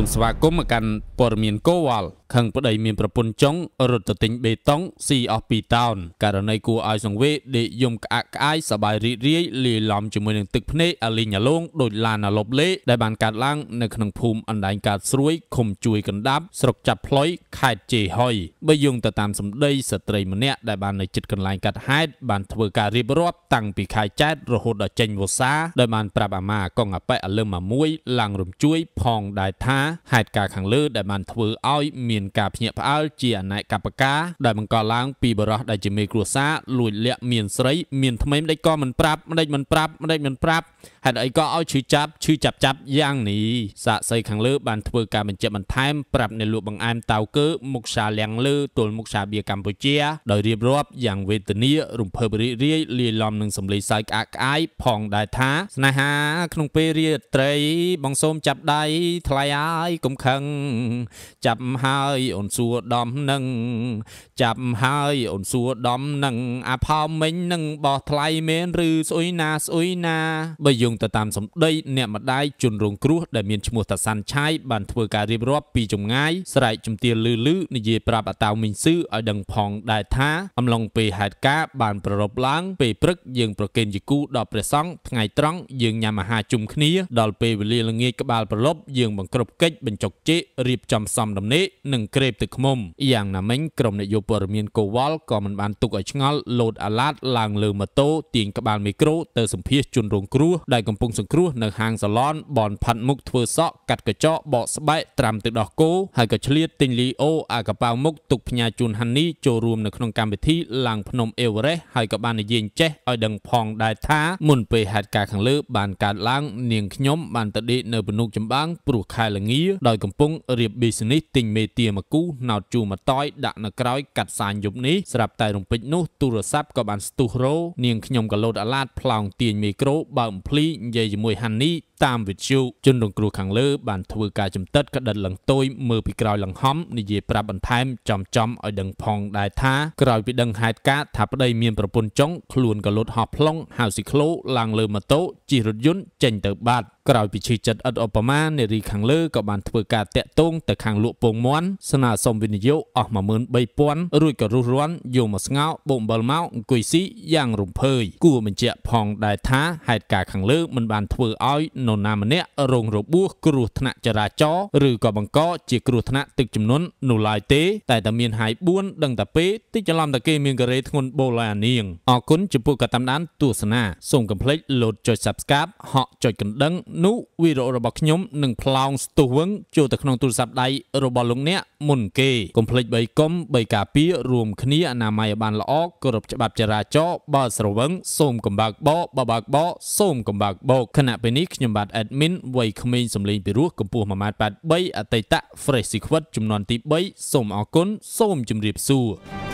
សូមស្វាគមន៍មកកាន់ព័ត៌មានគោវល់ខឹងប្តីមានប្រពន្ធចុងរត់ទៅទិញបេតុងស៊ីអស់ពីតោនករណីគួរឲ្យសង្វេគដេកយំក្អាក់ក្អាយសបាយរីករាយលាយឡំជាមួយនឹងទឹកភ្នែកអាលីងអាលងដោយឡានអាលប់លេដែលបានកាត់ឡើងនៅក្នុងភូមិអណ្ដែងកាត់ស្រួយឃុំជួយកណ្ដាប់ស្រុកចាប់ផ្លុយខេត្តជេហុយបើយោងទៅតាមសម្ដីស្ត្រីម្នាក់ដែលបាននៅជិតកន្លែងកាត់ហេតុបានធ្វើការរៀបរាប់តាំងពីខែចែករហូតដល់ចេញវស្សាដោយបានប្រាប់អាម៉ាកងអប៉ែអលឹមមួយឡើងរំជួយផងដែរថាហេតុការខាងលើដែលបានធ្វើឲ្យមានមានការភ្ញាក់ផ្អើលជាអនេកបការដែលបង្កឡើងពីបរោះដែលជាមេគ្រួសារលួចលាក់មានស្រីមានថ្មីម្ដេចក៏មិនប្រាប់ម្ដេចមិនប្រាប់ម្ដេចមិនប្រាប់ហេតុអីក៏ឲ្យឈឺចាប់ឈឺចាប់ចាប់យ៉ាងនេះសាកសីខាងលើបានធ្វើការបញ្ជាក់បន្ថែមប្រាប់អ្នកលក់បង្អែមតៅកើមុខសាលៀងលើទល់មុខសាបៀកម្ពុជាដោយរៀបរាប់យ៉ាងវេទនារំភើបរីករាយលាយឡំនឹងសម្លេងសើចក្អាកក្អាយផងដែរថាស្នេហាក្នុងពេលរាត្រី បងសូមចាប់ដៃថ្លៃហើយកុំខឹងចាប់ហើយហើយអូនសួរដំនឹងចាប់ហើយអូនសួរដំនឹងអាផោមិញនឹងបោះថ្លៃមែនឬស្អុយណាស្អុយណាបើយោងទៅតាមសម្ដីអ្នកម្ដាយជនរង គ្រោះដែលមានឈ្មោះតាសាន់ឆៃបានធ្វើការរៀបរាប់ពីចម្ងាយស្រែកជំទាវលឺលឺនិយាយប្រាប់អាតាវមីងស៊ឺឲ្យដឹងផងដែរថាអំឡុងពេលហេតុការ បានប្ររព្ធឡើងពេលព្រឹកយើងប្រគេនយីគូដល់ព្រះសង្ឃថ្ងៃត្រង់យើងញ៉ាំអាហារជុំគ្នា ដល់ពេលវេលាល្ងាចក្បាលប្រលប់យើងបង្ក្រប់កិច្ចបញ្ចុកជេរៀបចំសំដំណេកនិងក្រេបទឹកឃ្មុំយ៉ាងណាមិញក្រុមអ្នកយកព័ត៌មានកូវ៉លក៏មិនបានទុកឲ្យឆ្ងល់លោតអាឡាត ឡើងលើម៉ូតូទាញក្បាលមីក្រូទៅសម្ភាសជនរងគ្រោះដែលកំពុងសង្គ្រោះនៅហាងសាឡនបនផាត់មុខធ្វើសក់កាត់កញ្ចក់បកស្បែកត្រាំទឹកដោះគោហើយក៏ឆ្លៀតទិញលីអូអាកប៉ៅមុខទុកផ្ញើជូនហានីចូលរួមនៅក្នុងកម្មវិធីឡើងភ្នំអេវរ៉េសហើយក៏បាននិយាយចេះឲ្យដឹងផងដែរថាមុនពេលហេតុការណ៍ខាងលើបានកើតឡើង នាងខ្ញុំបានទៅដេកនៅពនុកចម្បាំងព្រោះខែលងាដោយកំពុងរៀប business ទិញមេទៀលាមកគូណោតជួមកតយដាក់នៅក្រោយកាត់សាញយប់នេះស្រាប់តែរំពេចនោះទូរស័ព្ទក៏បានស្ទុះរោនាងខ្ញុំក៏លោតអាឡាតផ្លោងទាញមីក្រូបើអំភ្លីនិយាយជាមួយហាន់នីតាមវិទ្យុជនរងគ្រោះខាងលើបានធ្វើការជំតិតក្តិតលង្ទួយមើលពីក្រោយលង្ហំនិយាយប្រាប់បន្ថែមចំចំឲ្យដឹងផងដែរថាក្រោយពីដឹងហេតុការណ៍ថាប្តីមានប្រពន្ធចុងខ្លួនក៏លុតហោះប្លង់ហៅស៊ីក្លូឡើងលើម៉ូតូជិះរថយន្តចេញទៅបាត់ក្រោយពីឈឺចិត្តឥតឧបមានារីខាងលើក៏បានធ្វើការតាក់ទងទៅខាងលក់ពងមាន់ស្នើសុំវិនិយោគអស់13000រួចក៏រុះរាន់យកមកស្ងោបំបលមកអង្គុយស៊ីយ៉ាងរំភើយ គួរបញ្ជាក់ផងដែរថាហេតុការណ៍ខាងលើមិនបានធ្វើឲ្យនរណាម្នាក់រងរបួសគ្រោះថ្នាក់ចរាចរណ៍ឬក៏បង្កជាគ្រោះថ្នាក់ទឹកជំនន់នោះឡើយទេ តែតែមានហាយ4ដឹងតែពេកតិចច្រឡំតែគេមានការ៉េធ្ងន់បូឡានាងអរគុណចំពោះការតាមដានទស្សនាសូមកុំភ្លេចលោតចុច Subscribe ហក់ចុចកណ្ដឹងនោះវីដេអូរបស់ខ្ញុំនឹងផ្លោងស្ទុះវឹងចូលទៅក្នុងទូរស័ព្ទដៃរបស់លោកអ្នកមុនគេកុំភ្លេចបីកុំបីការពាររួមគ្នាអនាម័យឲ្យបានល្អគោរពច្បាប់ចរាចរណ៍បើស្រវឹងសូមកំបើកបោបើបើកបោសូមកំបើកបោខណៈពេលនេះខ្ញុំសម្បត្តិ admin វ័យក្មេងសម្លេងពិរោះកម្ពស់1ម៉ែត្រ83អតីត Fresh Secret ចំនួនទី3សូមអរគុណសូមជម្រាបសួរ